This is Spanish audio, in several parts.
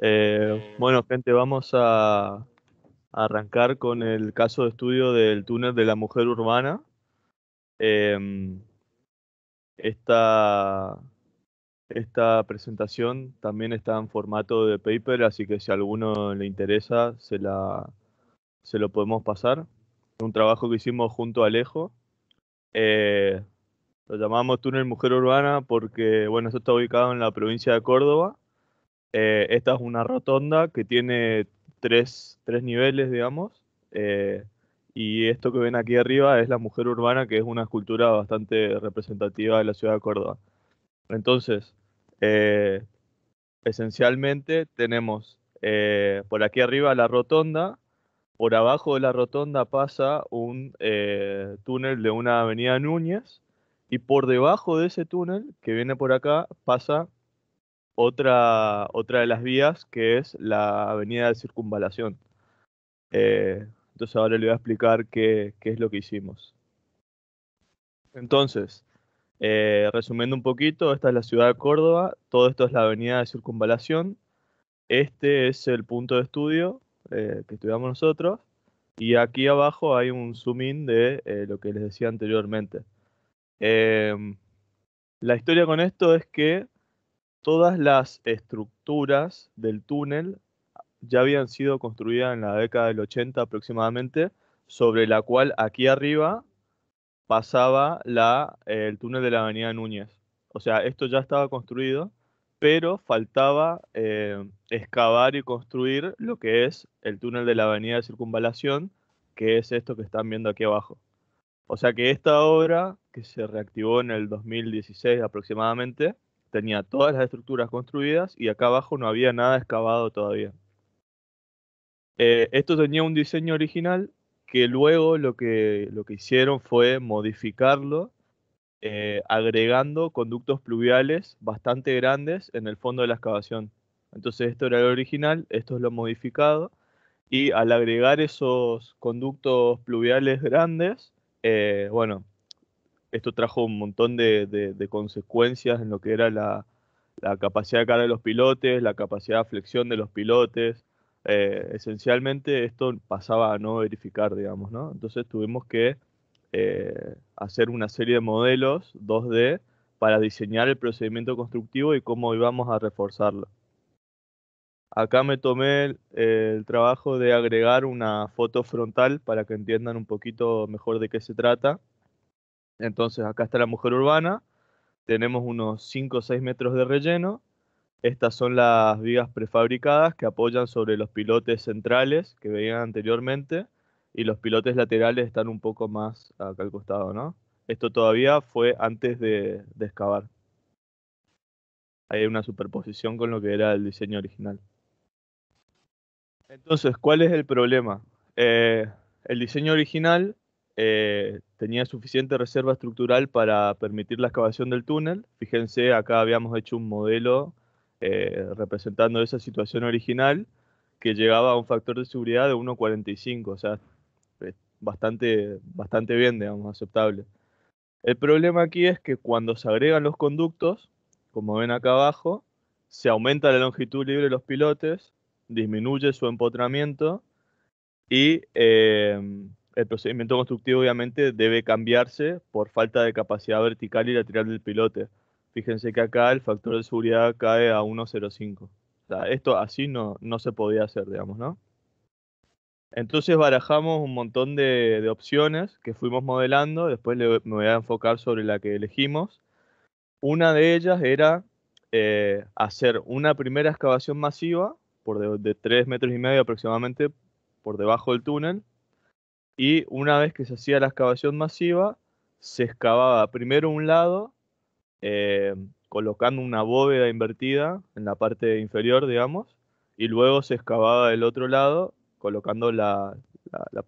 Eh, bueno, gente, vamos a, arrancar con el caso de estudio del túnel de la mujer urbana. Eh, esta, presentación también está en formato de paper, así que si a alguno le interesa, se, la, se lo podemos pasar. Un trabajo que hicimos junto a Alejo. Eh, lo llamamos túnel mujer urbana porque, bueno, esto está ubicado en la provincia de Córdoba eh, esta es una rotonda que tiene tres, niveles, digamos. Eh, y esto que ven aquí arriba es la mujer urbana, que es una escultura bastante representativa de la ciudad de Córdoba. Entonces, eh, esencialmente tenemos por aquí arriba la rotonda, por abajo de la rotonda pasa un túnel de una avenida Núñez, y por debajo de ese túnel que viene por acá pasa otra, otra de las vías que es la avenida de circunvalación. Eh, entonces ahora le voy a explicar qué, es lo que hicimos. Entonces, eh, resumiendo un poquito, esta es la ciudad de Córdoba, todo esto es la avenida de circunvalación, este es el punto de estudio eh, que estudiamos nosotros y aquí abajo hay un zoom in de lo que les decía anteriormente. Em, la historia con esto es que todas las estructuras del túnel ya habían sido construidas en la década del 80 aproximadamente, sobre la cual aquí arriba pasaba el túnel de la Avenida Núñez. O sea, esto ya estaba construido, pero faltaba eh, excavar y construir lo que es el túnel de la Avenida de Circunvalación, que es esto que están viendo aquí abajo. O sea que esta obra, que se reactivó en el 2016 aproximadamente, tenía todas las estructuras construidas y acá abajo no había nada excavado todavía. Eh, esto tenía un diseño original que luego lo que, lo que hicieron fue modificarlo eh, agregando conductos pluviales bastante grandes en el fondo de la excavación. Entonces esto era lo original, esto es lo modificado y al agregar esos conductos pluviales grandes, eh, bueno, esto trajo un montón de, consecuencias en lo que era la, capacidad de carga de los pilotes, la capacidad de flexión de los pilotes. Eh, esencialmente esto pasaba a no verificar, digamos, ¿no? Entonces tuvimos que eh, hacer una serie de modelos 2D para diseñar el procedimiento constructivo y cómo íbamos a reforzarlo. Acá me tomé el, trabajo de agregar una foto frontal para que entiendan un poquito mejor de qué se trata. Entonces acá está la mujer urbana, tenemos unos 5 o 6 metros de relleno, estas son las vigas prefabricadas que apoyan sobre los pilotes centrales que veían anteriormente y los pilotes laterales están un poco más acá al costado, ¿no? Esto todavía fue antes de, de excavar. Hay una superposición con lo que era el diseño original. Entonces, ¿cuál es el problema? Eh, el diseño original eh, tenía suficiente reserva estructural para permitir la excavación del túnel. Fíjense, acá habíamos hecho un modelo eh, representando esa situación original que llegaba a un factor de seguridad de 1.45, o sea, bastante, bastante bien, digamos, aceptable. El problema aquí es que cuando se agregan los conductos, como ven acá abajo, se aumenta la longitud libre de los pilotes, disminuye su empotramiento y eh, el procedimiento constructivo obviamente debe cambiarse por falta de capacidad vertical y lateral del pilote. Fíjense que acá el factor de seguridad cae a 1.05. esto así no, no se podía hacer, digamos, ¿no? Entonces barajamos un montón de, opciones que fuimos modelando, después me voy a enfocar sobre la que elegimos. Una de ellas era eh, hacer una primera excavación masiva por de, de 3 metros y medio aproximadamente por debajo del túnel y una vez que se hacía la excavación masiva, se excavaba primero un lado, eh, colocando una bóveda invertida en la parte inferior, digamos, y luego se excavaba el otro lado, colocando la,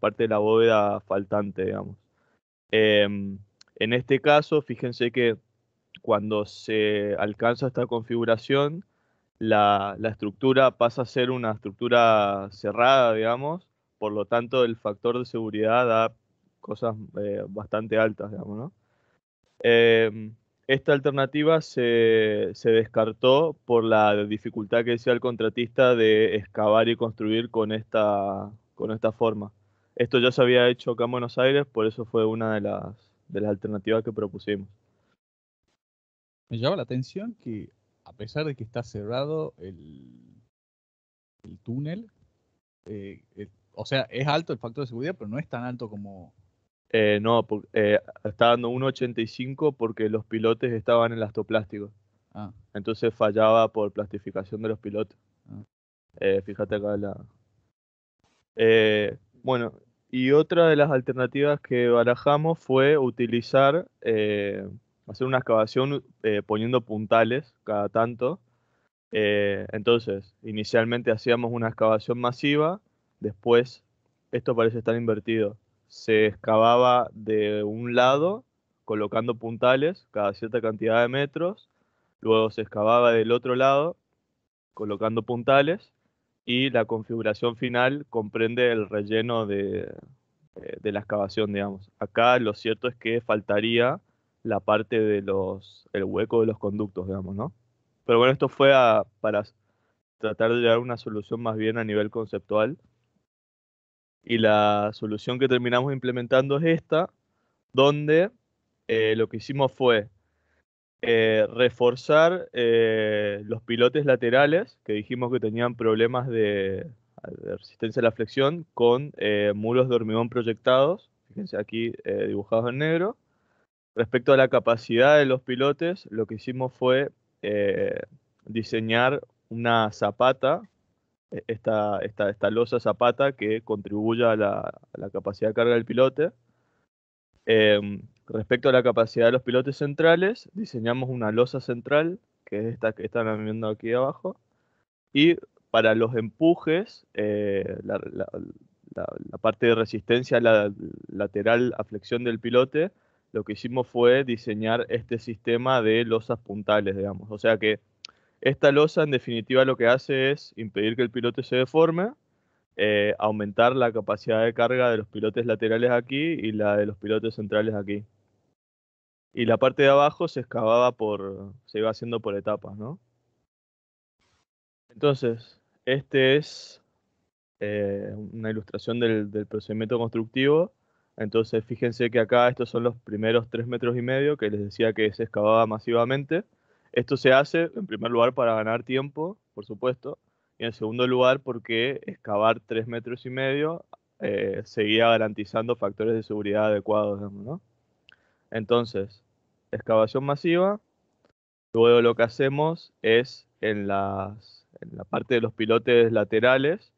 parte de la bóveda faltante, digamos. Em, en este caso, fíjense que cuando se alcanza esta configuración, la, la estructura pasa a ser una estructura cerrada, digamos, por lo tanto el factor de seguridad da cosas eh, bastante altas, digamos, ¿no? Em, esta alternativa se, descartó por la dificultad que decía el contratista de excavar y construir con esta, con esta forma. Esto ya se había hecho acá en Buenos Aires, por eso fue una de las, de las alternativas que propusimos. Me llama la atención que a pesar de que está cerrado el, el túnel, eh, o sea, es alto el factor de seguridad, pero no es tan alto como... Eh, no, eh, está dando 1,85 porque los pilotes estaban en el Ah. Entonces fallaba por plastificación de los pilotes. Ah. Eh, fíjate acá la... bueno, y otra de las alternativas que barajamos fue utilizar, hacer una excavación poniendo puntales cada tanto. entonces, inicialmente hacíamos una excavación masiva Después, esto parece estar invertido. Se excavaba de un lado colocando puntales cada cierta cantidad de metros, luego se excavaba del otro lado colocando puntales y la configuración final comprende el relleno de, la excavación, digamos. Acá lo cierto es que faltaría la parte de los, el hueco de los conductos, digamos, ¿no? Pero bueno, esto fue para tratar de a una solución más bien a nivel conceptual y la solución que terminamos implementando es esta, donde eh, lo que hicimos fue eh, reforzar eh, los pilotes laterales, que dijimos que tenían problemas de, resistencia a la flexión, con muros de hormigón proyectados, fíjense aquí dibujados en negro. Respecto a la capacidad de los pilotes, lo que hicimos fue diseñar una zapata e-, esta, esta, esta losa zapata que contribuye a la, capacidad de carga del pilote. Em, respecto a la capacidad de los pilotes centrales, diseñamos una losa central, que es esta que están viendo aquí abajo, y para los empujes, eh, la, la, parte de resistencia lateral a flexión del pilote, lo que hicimos fue diseñar este sistema de losas puntales, digamos. O sea que esta losa en definitiva lo que hace es impedir que el pilote se deforme, eh, aumentar la capacidad de carga de los pilotes laterales aquí y la de los pilotes centrales aquí. Y la parte de abajo se excavaba por, se iba haciendo por etapas, ¿no? Entonces, este es eh, una ilustración del, del procedimiento constructivo. Entonces, fíjense que acá estos son los primeros 3 metros y medio que les decía que se excavaba masivamente. Esto se hace, en primer lugar, para ganar tiempo, por supuesto, y en segundo lugar, porque excavar tres metros y medio eh, seguía garantizando factores de seguridad adecuados, Entonces, excavación masiva, luego lo que hacemos es en, la parte de los pilotes laterales,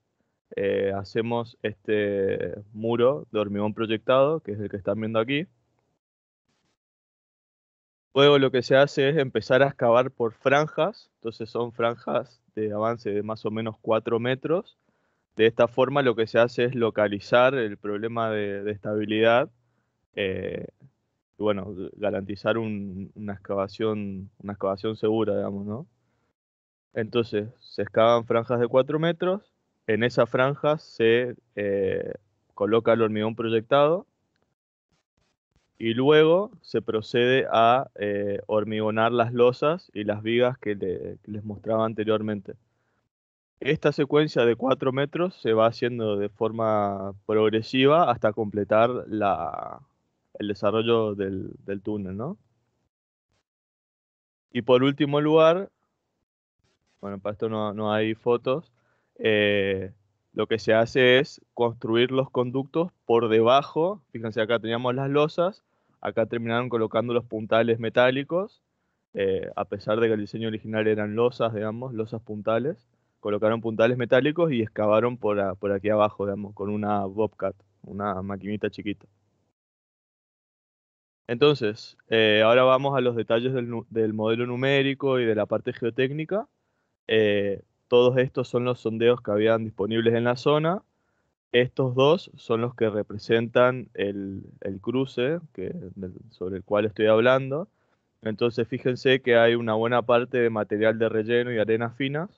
eh, hacemos este muro de hormigón proyectado, que es el que están viendo aquí, Luego lo que se hace es empezar a excavar por franjas, entonces son franjas de avance de más o menos 4 metros. De esta forma lo que se hace es localizar el problema de, estabilidad eh, bueno, garantizar una, excavación, una excavación segura, digamos, ¿no? Entonces se excavan franjas de 4 metros, en esas franjas se eh, coloca el hormigón proyectado y luego se procede a eh, hormigonar las losas y las vigas que, les mostraba anteriormente. Esta secuencia de 4 metros se va haciendo de forma progresiva hasta completar el desarrollo del, túnel, Y por último lugar, bueno, para esto no, hay fotos, eh, lo que se hace es construir los conductos por debajo, fíjense acá teníamos las losas, Acá terminaron colocando los puntales metálicos, eh, a pesar de que el diseño original eran losas, digamos, losas puntales. Colocaron puntales metálicos y excavaron por, aquí abajo, digamos, con una Bobcat, una maquinita chiquita. Entonces, eh, ahora vamos a los detalles del, modelo numérico y de la parte geotécnica. Eh, todos estos son los sondeos que habían disponibles en la zona estos dos son los que representan el, cruce sobre el cual estoy hablando. Entonces fíjense que hay una buena parte de material de relleno y arenas finas.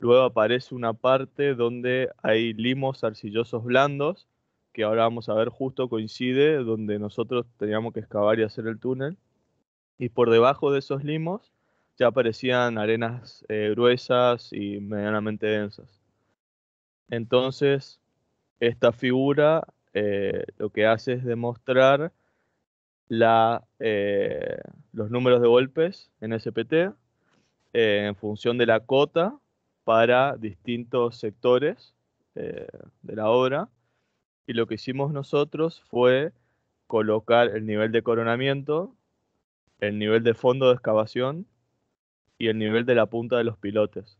Luego aparece una parte donde hay limos arcillosos blandos, que ahora vamos a ver justo coincide donde nosotros teníamos que excavar y hacer el túnel. Y por debajo de esos limos ya aparecían arenas eh, gruesas y medianamente densas. Entonces, esta figura eh, lo que hace es demostrar la, eh, los números de golpes en SPT eh, en función de la cota para distintos sectores de la obra. Y lo que hicimos nosotros fue colocar el nivel de coronamiento, el nivel de fondo de excavación y el nivel de la punta de los pilotes.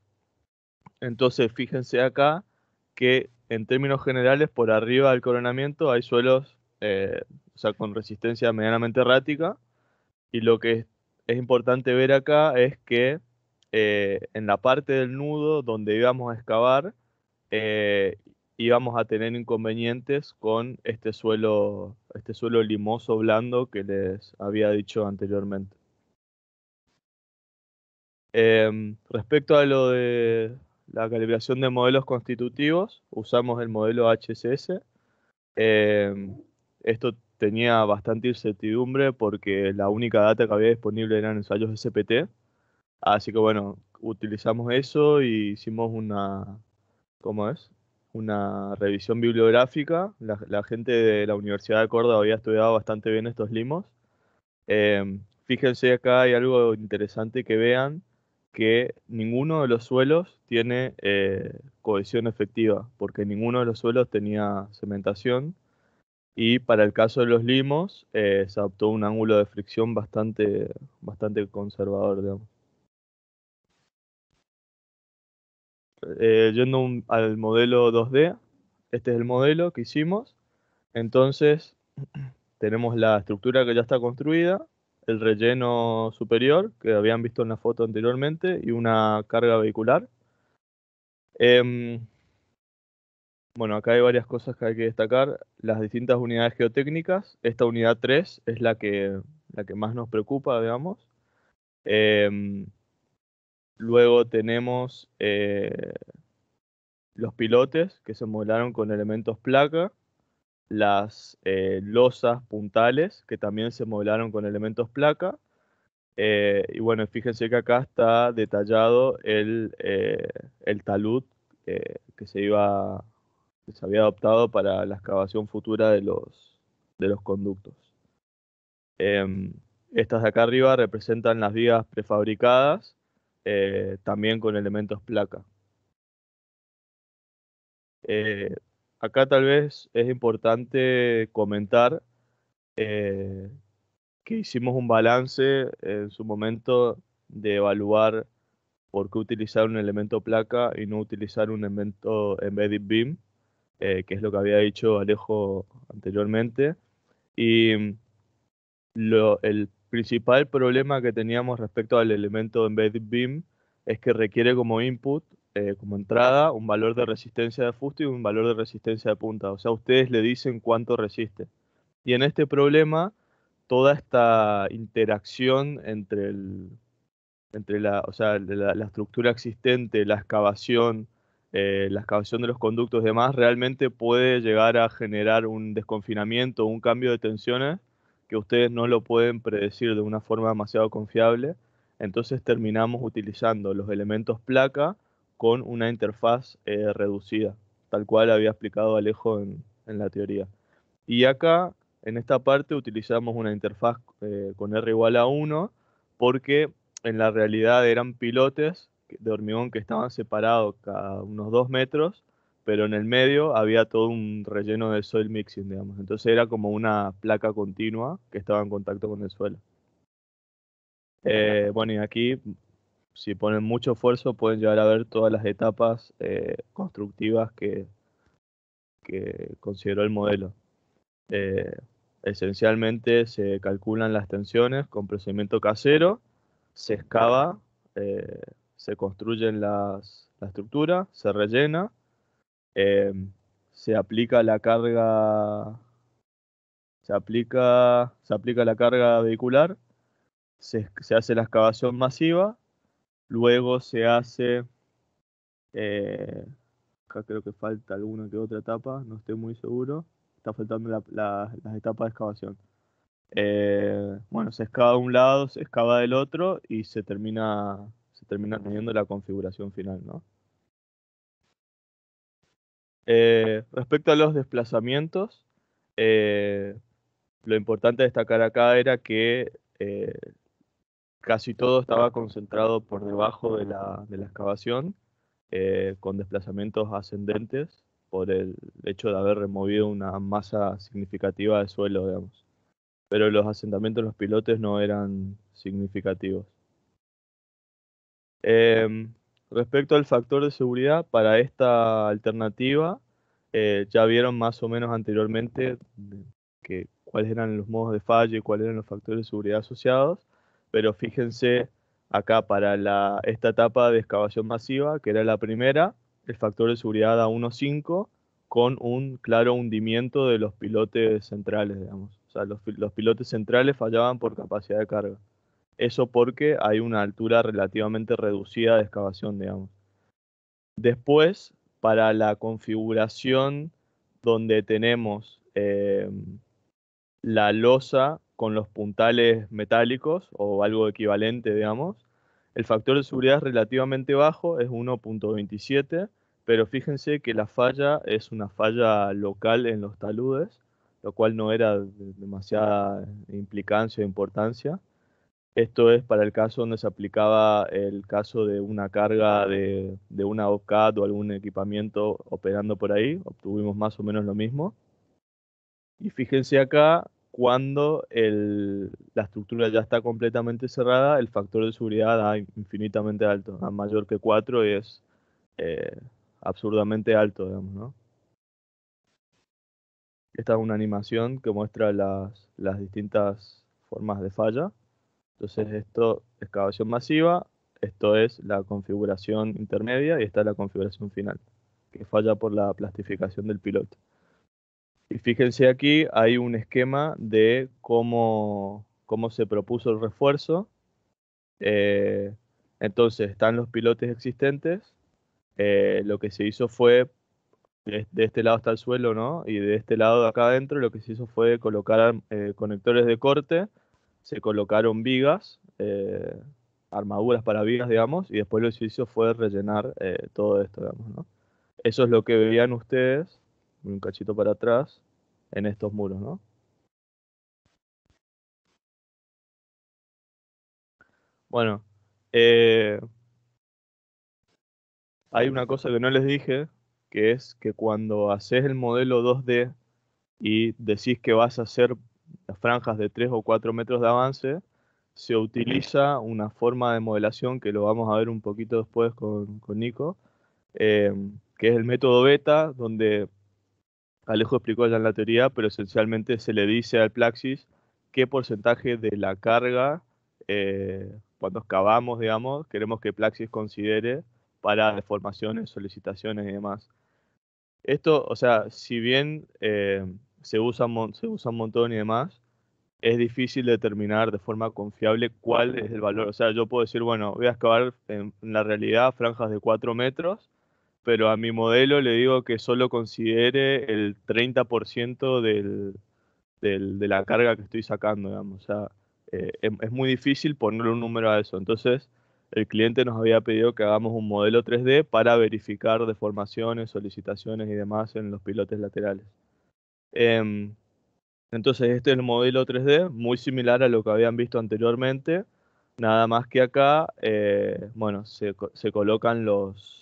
Entonces, fíjense acá que en términos generales, por arriba del coronamiento hay suelos eh, o sea, con resistencia medianamente errática. Y lo que es, importante ver acá es que eh, en la parte del nudo donde íbamos a excavar, eh, íbamos a tener inconvenientes con este suelo, este suelo limoso blando que les había dicho anteriormente. Em, respecto a lo de la calibración de modelos constitutivos, usamos el modelo HSS. Em, esto tenía bastante incertidumbre porque la única data que había disponible eran ensayos de CPT, Así que bueno, utilizamos eso y hicimos una, ¿cómo es? Una revisión bibliográfica. La, gente de la Universidad de Córdoba había estudiado bastante bien estos limos. Em, fíjense acá hay algo interesante que vean que ninguno de los suelos tiene eh, cohesión efectiva, porque ninguno de los suelos tenía cementación. Y para el caso de los limos, eh, se adoptó un ángulo de fricción bastante, bastante conservador, eh, yendo al modelo 2D, este es el modelo que hicimos. Entonces, tenemos la estructura que ya está construida, el relleno superior que habían visto en la foto anteriormente y una carga vehicular. Em, bueno, acá hay varias cosas que hay que destacar. Las distintas unidades geotécnicas. Esta unidad 3 es la que, la que más nos preocupa, digamos. Em, luego tenemos eh, los pilotes que se modelaron con elementos placa las eh, losas puntales que también se modelaron con elementos placa. Eh, y bueno, fíjense que acá está detallado el, eh, talud que se iba se había adoptado para la excavación futura de los, conductos. Em, estas de acá arriba representan las vías prefabricadas, también con elementos placa acá tal vez es importante comentar eh, que hicimos un balance en su momento de evaluar por qué utilizar un elemento placa y no utilizar un elemento embedded beam, eh, que es lo que había dicho Alejo anteriormente. Y el principal problema que teníamos respecto al elemento embedded beam es que requiere como input eh, como entrada, un valor de resistencia de fusto y un valor de resistencia de punta. O sea, ustedes le dicen cuánto resiste. Y en este problema, toda esta interacción entre, entre la, estructura existente, la excavación, eh, la excavación de los conductos y demás, realmente puede llegar a generar un desconfinamiento, un cambio de tensiones que ustedes no lo pueden predecir de una forma demasiado confiable. Entonces terminamos utilizando los elementos placa con una interfaz eh, reducida, tal cual había explicado Alejo en, la teoría. Y acá, en esta parte, utilizamos una interfaz eh, con R igual a 1, porque en la realidad eran pilotes de hormigón que estaban separados cada unos 2 metros, pero en el medio había todo un relleno de soil mixing, digamos. Entonces era como una placa continua que estaba en contacto con el suelo. Eh, bueno, y aquí si ponen mucho esfuerzo pueden llegar a ver todas las etapas eh, constructivas que, consideró el modelo. Eh, esencialmente se calculan las tensiones con procedimiento casero, se excava, eh, se construyen las, la estructura, se rellena, se aplica la carga, se aplica, la carga vehicular, se hace la excavación masiva Luego se hace, eh, acá creo que falta alguna que otra etapa, no estoy muy seguro. Está faltando las etapas de excavación. Eh, bueno, se excava de un lado, se excava del otro y se termina, se termina teniendo la configuración final, ¿no? Eh, respecto a los desplazamientos, lo importante destacar acá era que casi todo estaba concentrado por debajo de la, excavación, eh, con desplazamientos ascendentes por el hecho de haber removido una masa significativa de suelo, digamos. Pero los asentamientos de los pilotes no eran significativos. Em, respecto al factor de seguridad, para esta alternativa eh, ya vieron más o menos anteriormente que, cuáles eran los modos de fallo y cuáles eran los factores de seguridad asociados pero fíjense acá para esta etapa de excavación masiva, que era la primera, el factor de seguridad a 1.5 con un claro hundimiento de los pilotes centrales, digamos. O sea, los, pilotes centrales fallaban por capacidad de carga. Eso porque hay una altura relativamente reducida de excavación, digamos. Después, para la configuración donde tenemos eh, la losa con los puntales metálicos o algo equivalente, digamos. El factor de seguridad es relativamente bajo, es 1.27, pero fíjense que la falla es una falla local en los taludes, lo cual no era de demasiada implicancia o importancia. Esto es para el caso donde se aplicaba el caso de una carga de, de una o algún equipamiento operando por ahí, obtuvimos más o menos lo mismo. Y fíjense acá cuando la estructura ya está completamente cerrada, el factor de seguridad da infinitamente alto, da mayor que 4 y es eh, absurdamente alto, digamos, Esta es una animación que muestra las, distintas formas de falla. Entonces esto, es excavación masiva, esto es la configuración intermedia y esta es la configuración final, que falla por la plastificación del piloto. Y fíjense aquí, hay un esquema de cómo, se propuso el refuerzo. Eh, entonces, están los pilotes existentes. Eh, lo que se hizo fue, de, este lado está el suelo, ¿no? Y de este lado de acá adentro, lo que se hizo fue colocar eh, conectores de corte, se colocaron vigas, armaduras para vigas, digamos, y después lo que se hizo fue rellenar todo esto, digamos, ¿no? Eso es lo que veían ustedes un cachito para atrás en estos muros, ¿no? Bueno, eh, hay una cosa que no les dije, que es que cuando haces el modelo 2D y decís que vas a hacer franjas de 3 o 4 metros de avance, se utiliza una forma de modelación que lo vamos a ver un poquito después con, Nico, eh, que es el método beta, donde Alejo explicó ya en la teoría, pero esencialmente se le dice al Plaxis qué porcentaje de la carga, eh, cuando excavamos, digamos, queremos que Plaxis considere para deformaciones, solicitaciones y demás. Esto, o sea, si bien eh, se, se usa un montón y demás, es difícil determinar de forma confiable cuál es el valor. O sea, yo puedo decir, bueno, voy a excavar en la realidad franjas de 4 metros pero a mi modelo le digo que solo considere el 30% de la carga que estoy sacando, digamos. Eh, em, es, muy difícil ponerle un número a eso. Entonces, el cliente nos había pedido que hagamos un modelo 3D para verificar deformaciones, solicitaciones y demás en los pilotes laterales. Em, entonces, este es el modelo 3D, muy similar a lo que habían visto anteriormente, nada más que acá, eh, bueno, se colocan los,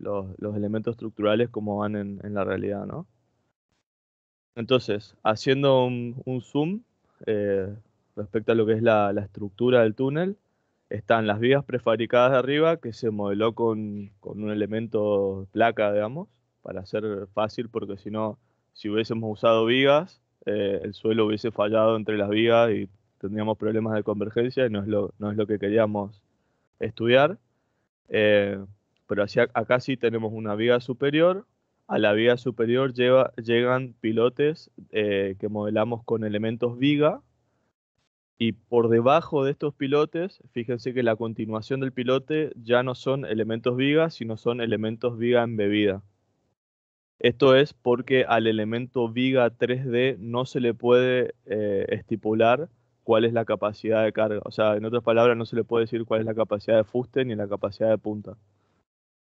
los, elementos estructurales como van en, la realidad, ¿no? Entonces, haciendo un, zoom eh, respecto a lo que es la, estructura del túnel, están las vigas prefabricadas de arriba que se modeló con, un elemento placa, digamos, para ser fácil, porque si no, si hubiésemos usado vigas, eh, el suelo hubiese fallado entre las vigas y tendríamos problemas de convergencia y no es lo, no es lo que queríamos estudiar. Eh, pero acá sí tenemos una viga superior. A la viga superior llegan pilotes eh, que modelamos con elementos viga. Y por debajo de estos pilotes, fíjense que la continuación del pilote ya no son elementos viga, sino son elementos viga embebida. Esto es porque al elemento viga 3D no se le puede eh, estipular cuál es la capacidad de carga. O sea, en otras palabras, no se le puede decir cuál es la capacidad de fuste ni la capacidad de punta.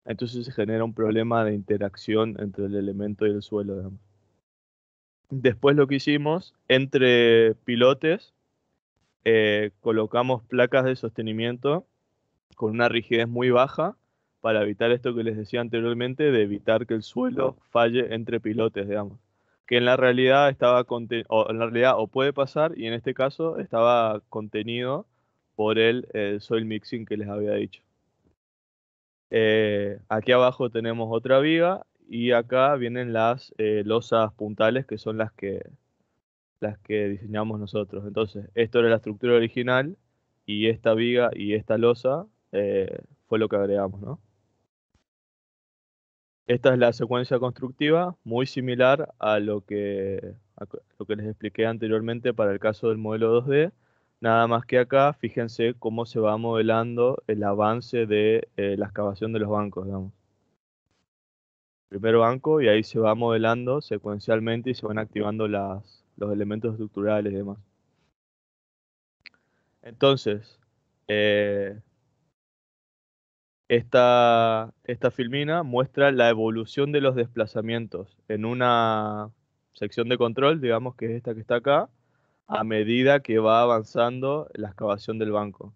Entonces se genera un problema de interacción entre el elemento y el suelo. Después lo que hicimos, entre pilotes, eh, colocamos placas de sostenimiento con una rigidez muy baja para evitar esto que les decía anteriormente, de evitar que el suelo falle entre pilotes, digamos. Que en la realidad estaba o o puede pasar, y en este caso estaba contenido por el eh, soil mixing que les había dicho. Eh, aquí abajo tenemos otra viga y acá vienen las eh, losas puntales que son las que, las que diseñamos nosotros. Entonces, esto era la estructura original y esta viga y esta losa eh, fue lo que agregamos, ¿no? Esta es la secuencia constructiva, muy similar a lo que, a lo que les expliqué anteriormente para el caso del modelo 2D, Nada más que acá, fíjense cómo se va modelando el avance de eh, la excavación de los bancos, digamos. Primero banco y ahí se va modelando secuencialmente y se van activando las, los elementos estructurales y demás. Entonces, eh, esta, esta filmina muestra la evolución de los desplazamientos en una sección de control, digamos que es esta que está acá, a medida que va avanzando la excavación del banco.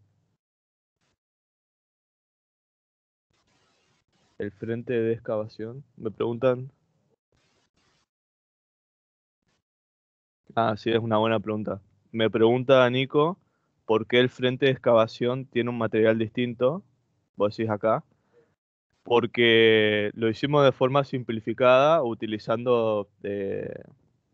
El frente de excavación, me preguntan. Ah, sí, es una buena pregunta. Me pregunta Nico por qué el frente de excavación tiene un material distinto, vos decís acá, porque lo hicimos de forma simplificada utilizando, de eh,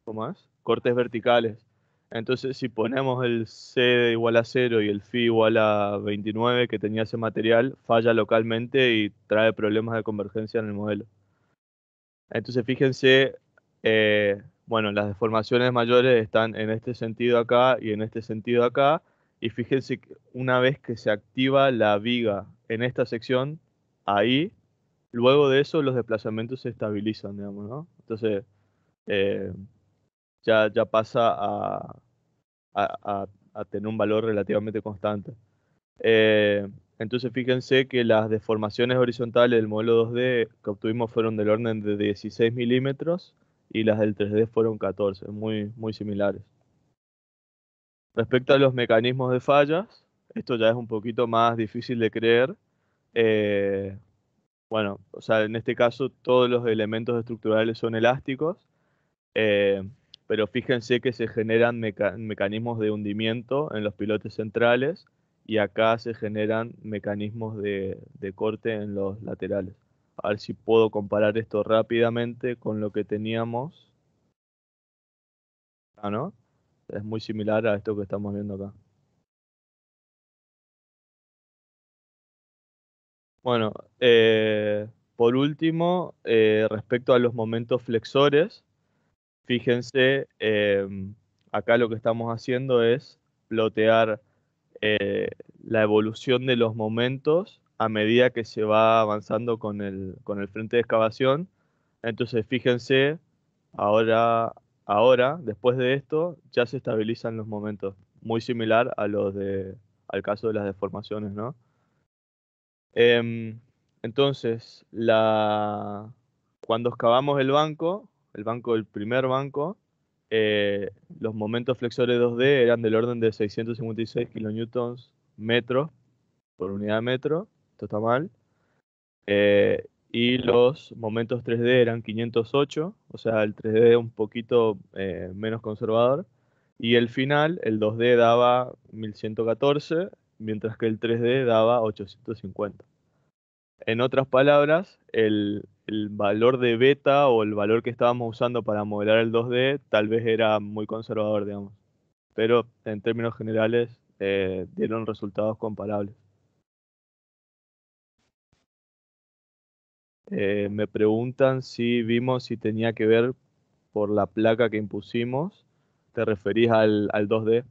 ¿cómo Cortes verticales entonces, si ponemos el C igual a 0 y el phi igual a 29 que tenía ese material, falla localmente y trae problemas de convergencia en el modelo. Entonces, fíjense, eh, bueno, las deformaciones mayores están en este sentido acá y en este sentido acá. Y fíjense que una vez que se activa la viga en esta sección, ahí, luego de eso los desplazamientos se estabilizan, digamos, ¿no? Entonces, eh, ya, ya pasa a, a, tener un valor relativamente constante. Eh, entonces fíjense que las deformaciones horizontales del modelo 2D que obtuvimos fueron del orden de 16 milímetros y las del 3D fueron 14, muy, muy similares. Respecto a los mecanismos de fallas, esto ya es un poquito más difícil de creer. Eh, bueno, o sea, en este caso todos los elementos estructurales son elásticos. Eh, pero fíjense que se generan mecanismos de hundimiento en los pilotes centrales y acá se generan mecanismos de, corte en los laterales. A ver si puedo comparar esto rápidamente con lo que teníamos. Ah, ¿no? Es muy similar a esto que estamos viendo acá. Bueno, eh, por último, eh, respecto a los momentos flexores, Fíjense, em, acá lo que estamos haciendo es plotear eh, la evolución de los momentos a medida que se va avanzando con el, frente de excavación. Entonces, fíjense, ahora, ahora, después de esto, ya se estabilizan los momentos, muy similar a los de, al caso de las deformaciones, ¿no? Em, entonces, la, cuando excavamos el banco, el banco, el primer banco, eh, los momentos flexores 2D eran del orden de 656 kN metro por unidad de metro, esto está mal, eh, y los momentos 3D eran 508, o sea, el 3D un poquito eh, menos conservador, y el final, el 2D daba 1114, mientras que el 3D daba 850. En otras palabras, el, el valor de beta o el valor que estábamos usando para modelar el 2D tal vez era muy conservador, digamos. Pero en términos generales eh, dieron resultados comparables. Eh, me preguntan si vimos si tenía que ver por la placa que impusimos. ¿Te referís al, al 2D?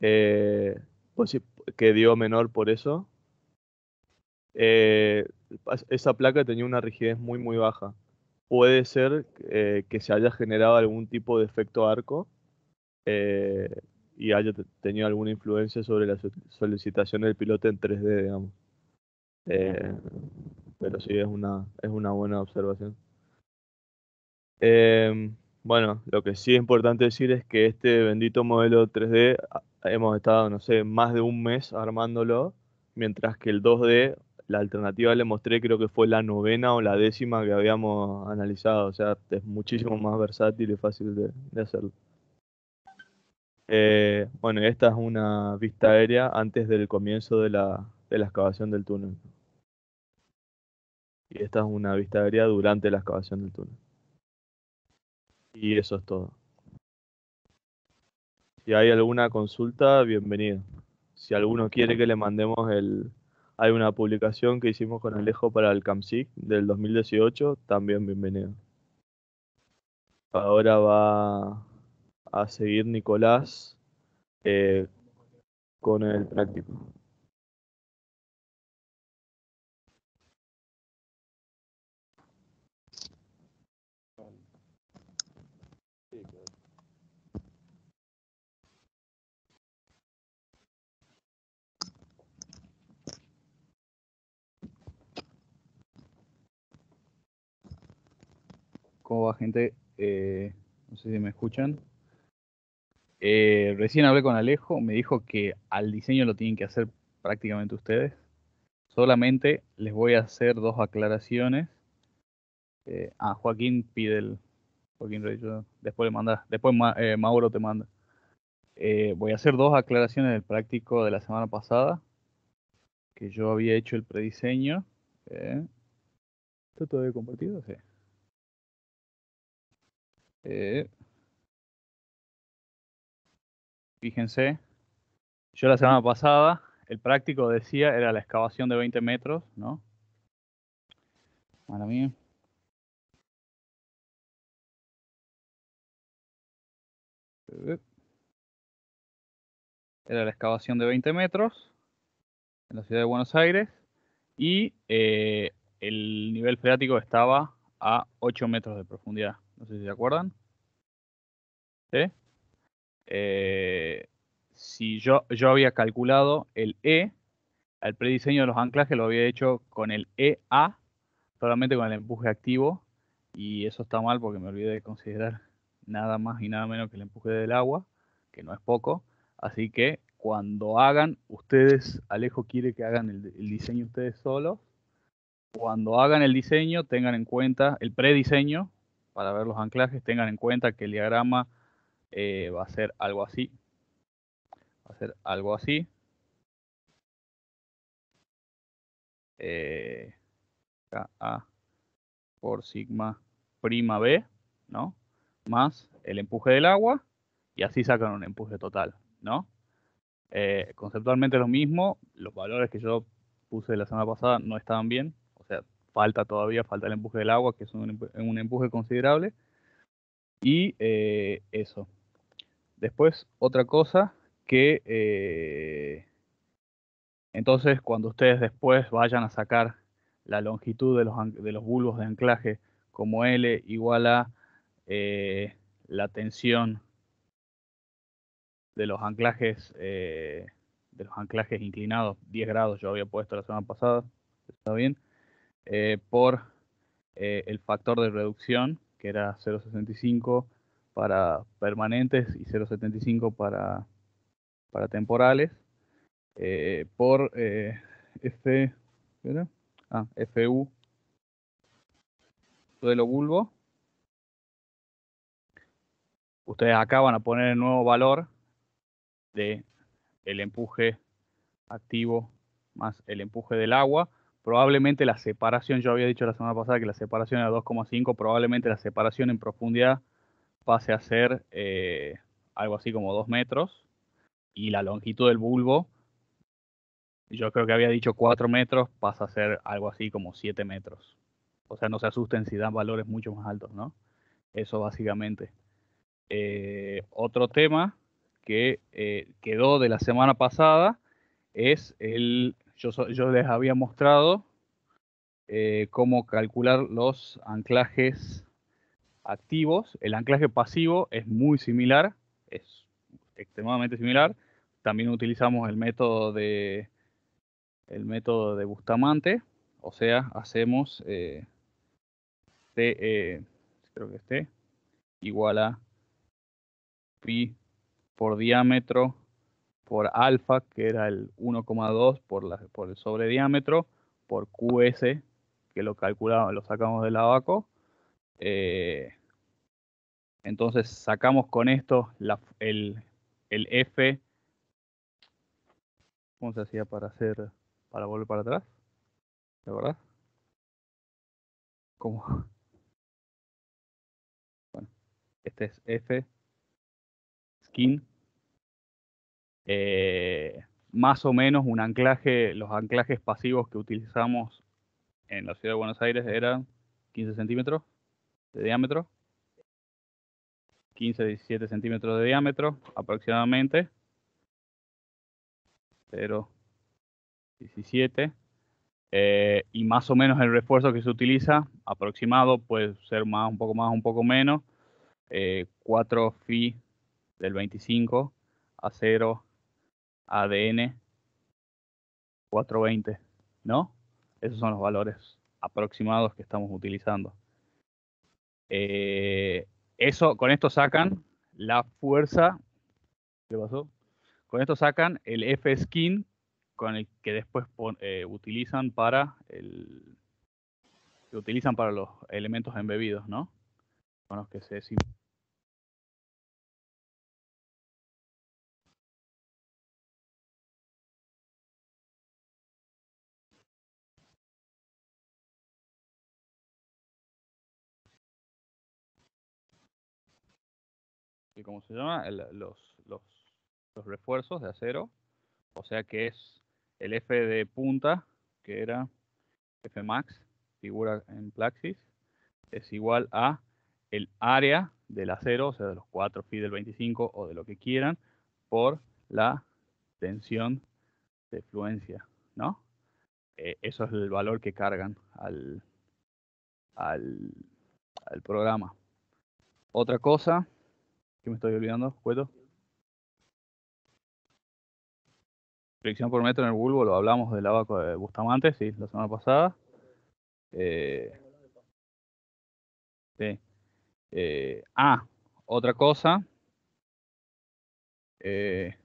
Eh, pues, que dio menor por eso. Eh, esa placa tenía una rigidez muy, muy baja. Puede ser eh, que se haya generado algún tipo de efecto arco eh, y haya tenido alguna influencia sobre la solicitación del piloto en 3D, digamos. pero sí, es una, es una buena observación. Em, bueno, lo que sí es importante decir es que este bendito modelo 3D ah, hemos estado, no sé, más de un mes armándolo, mientras que el 2D la alternativa le mostré creo que fue la novena o la décima que habíamos analizado, o sea, es muchísimo más versátil y fácil de, de hacerlo. Eh, bueno, esta es una vista aérea antes del comienzo de la, de la excavación del túnel. Y esta es una vista aérea durante la excavación del túnel. Y eso es todo. Si hay alguna consulta, bienvenido. Si alguno quiere que le mandemos el, hay una publicación que hicimos con Alejo para el CAMSIC del 2018, también bienvenido. Ahora va a seguir Nicolás eh, con el práctico. ¿Cómo va gente? Eh, no sé si me escuchan. Eh, recién hablé con Alejo, me dijo que al diseño lo tienen que hacer prácticamente ustedes. Solamente les voy a hacer dos aclaraciones. Eh, ah, Joaquín pide el... Joaquín después le manda, después eh, Mauro te manda. voy a hacer dos aclaraciones del práctico de la semana pasada, que yo había hecho el prediseño. ¿Está todavía compartido? Sí. Eh, fíjense, yo la semana pasada, el práctico decía era la excavación de 20 metros, ¿no? Para mí. Eh, era la excavación de 20 metros en la ciudad de Buenos Aires y eh, el nivel freático estaba a 8 metros de profundidad no sé si se acuerdan. Eh, si yo, yo había calculado el E, el prediseño de los anclajes lo había hecho con el EA, solamente con el empuje activo, y eso está mal porque me olvidé de considerar nada más y nada menos que el empuje del agua, que no es poco, así que cuando hagan ustedes, Alejo quiere que hagan el, el diseño ustedes solos, cuando hagan el diseño tengan en cuenta el prediseño, para ver los anclajes, tengan en cuenta que el diagrama eh, va a ser algo así. Va a ser algo así. Eh, a por sigma prima B, ¿no? Más el empuje del agua y así sacan un empuje total, ¿no? Eh, conceptualmente lo mismo, los valores que yo puse la semana pasada no estaban bien, falta todavía, falta el empuje del agua, que es un, empuje considerable. Y eh, eso. Después, otra cosa que... Eh, entonces, cuando ustedes después vayan a sacar la longitud de los, de los bulbos de anclaje como L igual a eh, la tensión de los anclajes de los anclajes inclinados 10 grados yo había puesto la semana pasada está bien eh, por eh, el factor de reducción, que era 0,65 para permanentes y 0,75 para, para temporales, eh, por F, Ah, FU suelo bulbo. Ustedes acá van a poner el nuevo valor de el empuje activo más el empuje del agua probablemente la separación, yo había dicho la semana pasada que la separación era 2,5, probablemente la separación en profundidad pase a ser eh, algo así como 2 metros y la longitud del bulbo, yo creo que había dicho 4 metros, pasa a ser algo así como 7 metros. O sea, no se asusten si dan valores mucho más altos, ¿no? Eso básicamente. Eh, otro tema que eh, quedó de la semana pasada es el yo, les había mostrado eh, cómo calcular los anclajes activos. El anclaje pasivo es muy similar, es extremadamente similar. También utilizamos el método de, el método de Bustamante, o sea, hacemos eh, T, eh, creo que T igual a pi por diámetro por alfa, que era el 1,2 por, por el sobrediámetro, por QS, que lo calculamos, lo sacamos del abaco. Eh, entonces sacamos con esto el, el, F. ¿Cómo se hacía para hacer, para volver para atrás? ¿De verdad? ¿Cómo? Bueno, este es F, skin, eh, más o menos un anclaje, los anclajes pasivos que utilizamos en la ciudad de Buenos Aires eran 15 centímetros de diámetro, 15, 17 centímetros de diámetro aproximadamente, 0, 17, eh, y más o menos el refuerzo que se utiliza, aproximado, puede ser más, un poco más, un poco menos, 4 eh, phi del 25 a 0 ADN 420, ¿no? Esos son los valores aproximados que estamos utilizando. Eh, eso, con esto sacan la fuerza. ¿Qué pasó? Con esto sacan el F-skin con el que después eh, utilizan para utilizan para los elementos embebidos, ¿no? Con los que se ¿cómo se llama? los, refuerzos de acero. O sea que es el F de punta, que era Fmax figura en Plaxis, es igual a el área del acero, o sea, de los 4 phi del 25 o de lo que quieran, por la tensión de fluencia, ¿no? Eh, eso es el valor que cargan al, al, al programa. Otra cosa ¿Qué me estoy olvidando, Cueto? Fricción por metro en el bulbo, lo hablamos del abaco de Bustamante, sí, la semana pasada. Eh, sí. Eh, ah, otra cosa. Eh,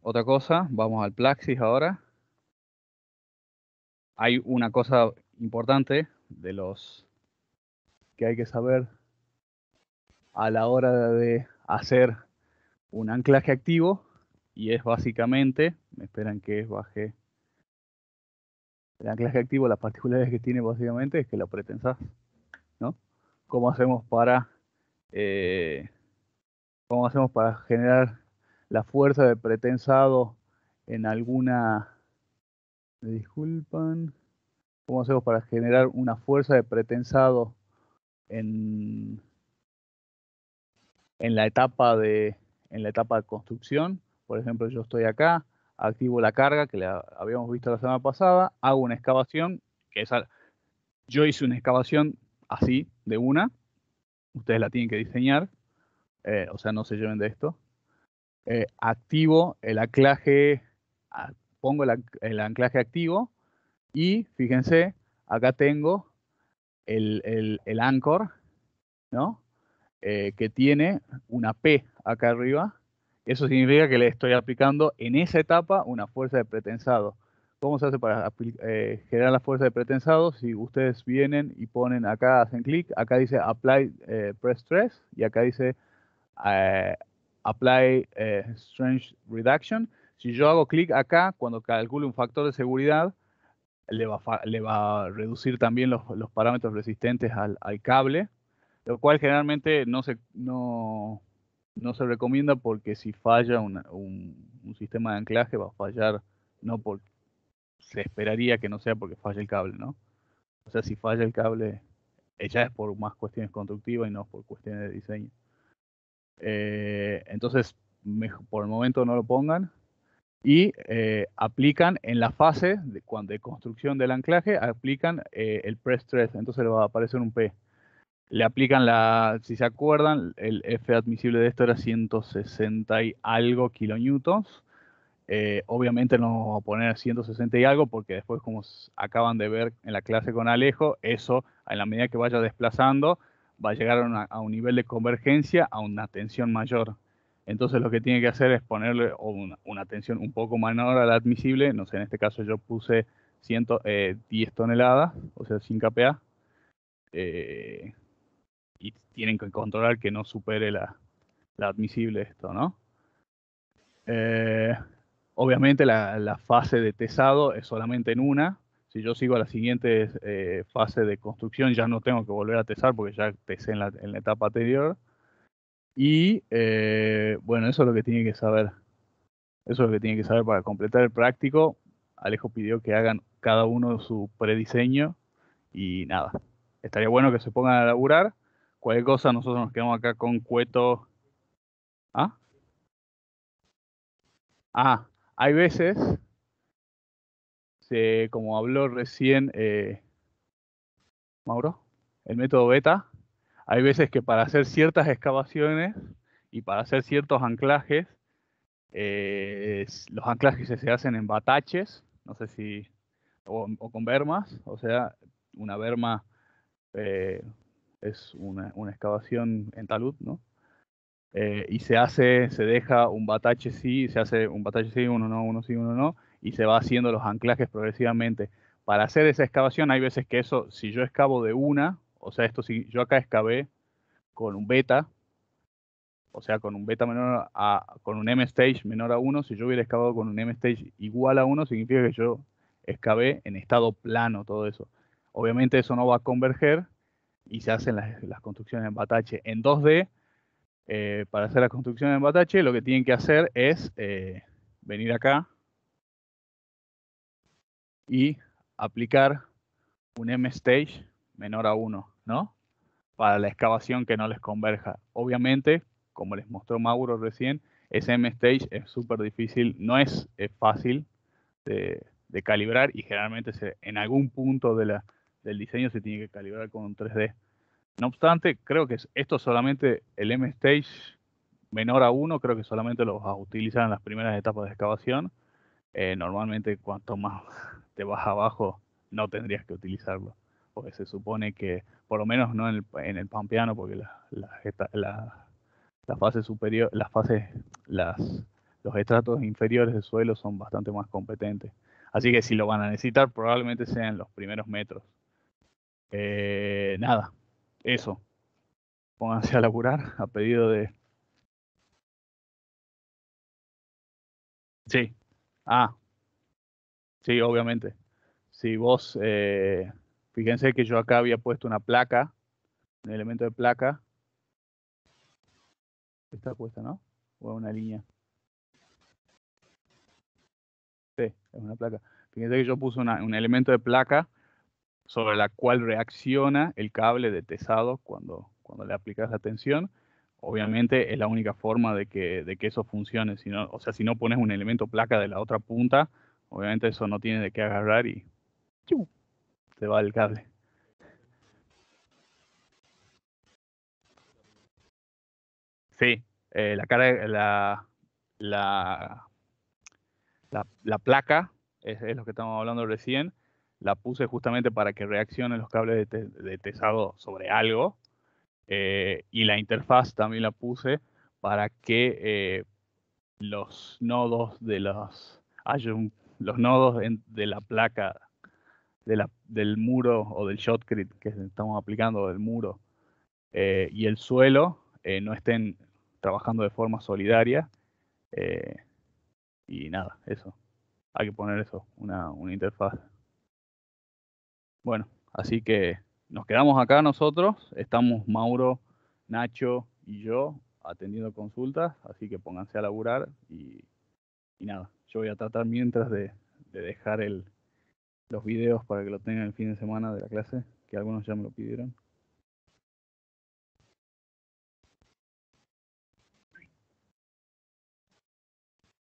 otra cosa, vamos al Plaxis ahora. Hay una cosa importante de los que hay que saber a la hora de hacer un anclaje activo y es básicamente, me esperan que baje el anclaje activo, las particularidades que tiene básicamente es que lo pretensás, ¿no? ¿Cómo hacemos para, eh, cómo hacemos para generar la fuerza de pretensado en alguna, disculpan, cómo hacemos para generar una fuerza de pretensado en, la etapa de la etapa de construcción. Por ejemplo, yo estoy acá, activo la carga que habíamos visto la semana pasada, hago una excavación, que yo hice una excavación así, de una, ustedes la tienen que diseñar, eh, o sea, no se lleven de esto. Eh, activo el anclaje, pongo el, el anclaje activo y fíjense, acá tengo el, el, anchor, ¿no? Eh, que tiene una P acá arriba. Eso significa que le estoy aplicando en esa etapa una fuerza de pretensado. ¿Cómo se hace para eh, generar la fuerza de pretensado? Si ustedes vienen y ponen acá, hacen clic, acá dice Apply eh, Press Stress y acá dice Apply Strength Reduction. Si yo hago clic acá, cuando calculo un factor de seguridad, le va, le va a reducir también los, los parámetros resistentes al, al, cable, lo cual generalmente no se, no, no se recomienda porque si falla un, un, sistema de anclaje va a fallar, no por, se esperaría que no sea porque falla el cable, ¿no? O sea, si falla el cable, eh, ya es por más cuestiones constructivas y no por cuestiones de diseño. Eh, entonces, por el momento no lo pongan, y eh, aplican en la fase de, de, construcción del anclaje, aplican eh, el press stress, entonces le va a aparecer un P. Le aplican la, si se acuerdan, el F admisible de esto era 160 y algo kN. Eh, obviamente no vamos a poner 160 y algo porque después, como acaban de ver en la clase con Alejo, eso en la medida que vaya desplazando va a llegar a un nivel de convergencia, a una tensión mayor. Entonces lo que tiene que hacer es ponerle una, tensión un poco menor a la admisible. No sé, en este caso yo puse 110 eh, toneladas, o sea, sin kPa. Eh, y tienen que controlar que no supere la, admisible esto, ¿no? Eh, obviamente la, fase de tesado es solamente en una. Si yo sigo a la siguiente fase de construcción ya no tengo que volver a tesar porque ya tesé en la etapa anterior. Y eh, bueno, eso es lo que tiene que saber. Eso es lo que tiene que saber para completar el práctico. Alejo pidió que hagan cada uno su prediseño y nada. Estaría bueno que se pongan a laburar. Cualquier cosa, nosotros nos quedamos acá con Cueto. ¿Ah? Ah, hay veces, se, como habló recién eh, Mauro, el método beta, hay veces que para hacer ciertas excavaciones y para hacer ciertos anclajes, eh, los anclajes se hacen en bataches, no sé si, o, con vermas, o sea, una verma eh, es una, excavación en talud, ¿no? Eh, y se hace, se deja un batache sí, se hace un batache sí, uno no, uno sí, uno no, y se va haciendo los anclajes progresivamente. Para hacer esa excavación hay veces que eso, si yo excavo de una, o sea, esto si yo acá excavé con un beta, o sea, con un beta menor a, con un M stage menor a 1, si yo hubiera excavado con un M stage igual a 1, significa que yo excavé en estado plano todo eso. Obviamente eso no va a converger y se hacen las, construcciones en batache. En 2D, eh, para hacer las construcciones en batache, lo que tienen que hacer es eh, venir acá y aplicar un M stage menor a 1. ¿no? Para la excavación que no les converja. Obviamente, como les mostró Mauro recién, ese m Stage es súper difícil, no es, eh, fácil de, calibrar y generalmente se, en algún punto de del diseño se tiene que calibrar con 3D. No obstante, creo que esto solamente, el M Stage menor a 1, creo que solamente lo vas a utilizar en las primeras etapas de excavación. Eh, normalmente cuanto más te vas abajo, no tendrías que utilizarlo porque se supone que, por lo menos no en el, en el pampeano, porque la, la, superior, las fases, las, los estratos inferiores del suelo son bastante más competentes. Así que si lo van a necesitar, probablemente sean los primeros metros. Eh, nada, eso. Pónganse a laburar a pedido de. Sí. Ah. Sí, obviamente. Si vos eh, Fíjense que yo acá había puesto una placa, un elemento de placa. Está puesta, ¿no? O una línea. Sí, es una placa. Fíjense que yo puse un elemento de placa sobre la cual reacciona el cable de tesado cuando, cuando le aplicas la tensión. Obviamente es la única forma de que, que eso funcione. o sea, si no pones un elemento placa de la otra punta, obviamente eso no tiene de qué agarrar y te este, va el cable. Sí, eh, la, cara, la, la, placa, es, lo que estamos hablando recién, la puse justamente para que reaccionen los cables de, tesado sobre algo. Eh, y la interfaz también la puse para que eh, los nodos de los, los nodos de la placa de la, del muro o del shotcrete que estamos aplicando, del muro eh, y el suelo, eh, no estén trabajando de forma solidaria. Eh, y nada, eso. Hay que poner eso, una, interfaz. Bueno, así que nos quedamos acá nosotros. Estamos Mauro, Nacho y yo atendiendo consultas, así que pónganse a laburar y, nada, yo voy a tratar mientras de dejar el, los videos para que lo tengan el fin de semana de la clase, que algunos ya me lo pidieron.